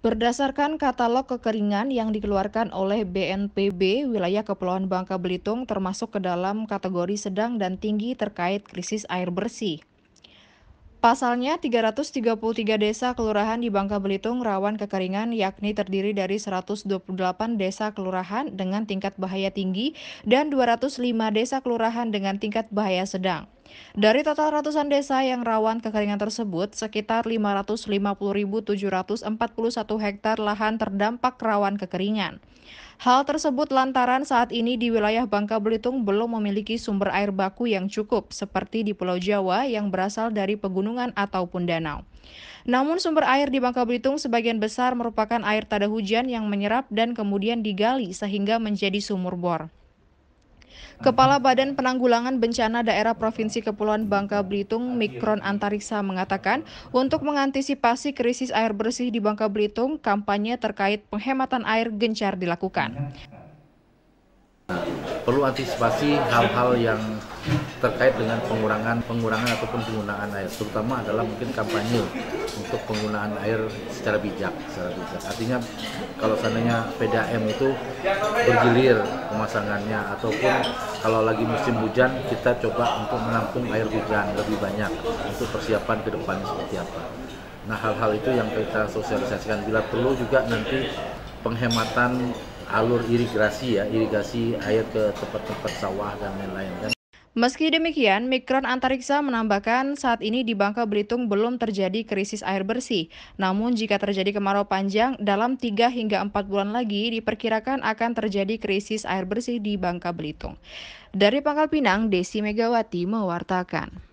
Berdasarkan katalog kekeringan yang dikeluarkan oleh BNPB, wilayah Kepulauan Bangka Belitung termasuk ke dalam kategori sedang dan tinggi terkait krisis air bersih. Pasalnya, 333 desa kelurahan di Bangka Belitung rawan kekeringan yakni terdiri dari 128 desa kelurahan dengan tingkat bahaya tinggi dan 205 desa kelurahan dengan tingkat bahaya sedang. Dari total ratusan desa yang rawan kekeringan tersebut, sekitar 550.741 hektar lahan terdampak rawan kekeringan. Hal tersebut lantaran saat ini di wilayah Bangka Belitung belum memiliki sumber air baku yang cukup seperti di Pulau Jawa yang berasal dari pegunungan ataupun danau. Namun sumber air di Bangka Belitung sebagian besar merupakan air tada hujan yang menyerap dan kemudian digali sehingga menjadi sumur bor. Kepala Badan Penanggulangan Bencana Daerah Provinsi Kepulauan Bangka Belitung, Mikron Antariksa mengatakan, untuk mengantisipasi krisis air bersih di Bangka Belitung, kampanye terkait penghematan air gencar dilakukan perlu antisipasi hal-hal yang terkait dengan pengurangan pengurangan ataupun penggunaan air terutama adalah mungkin kampanye untuk penggunaan air secara bijak secara bijak artinya kalau seandainya PDAM itu bergilir pemasangannya ataupun kalau lagi musim hujan kita coba untuk menampung air hujan lebih banyak untuk persiapan ke depan seperti apa nah hal-hal itu yang kita sosialisasikan bila perlu juga nanti penghematan alur irigasi ya, irigasi air ke tempat-tempat sawah dan lain-lain kan. Meski demikian, Mikron Antariksa menambahkan saat ini di Bangka Belitung belum terjadi krisis air bersih. Namun jika terjadi kemarau panjang, dalam 3 hingga 4 bulan lagi diperkirakan akan terjadi krisis air bersih di Bangka Belitung. Dari Pangkal Pinang, Desi Megawati mewartakan.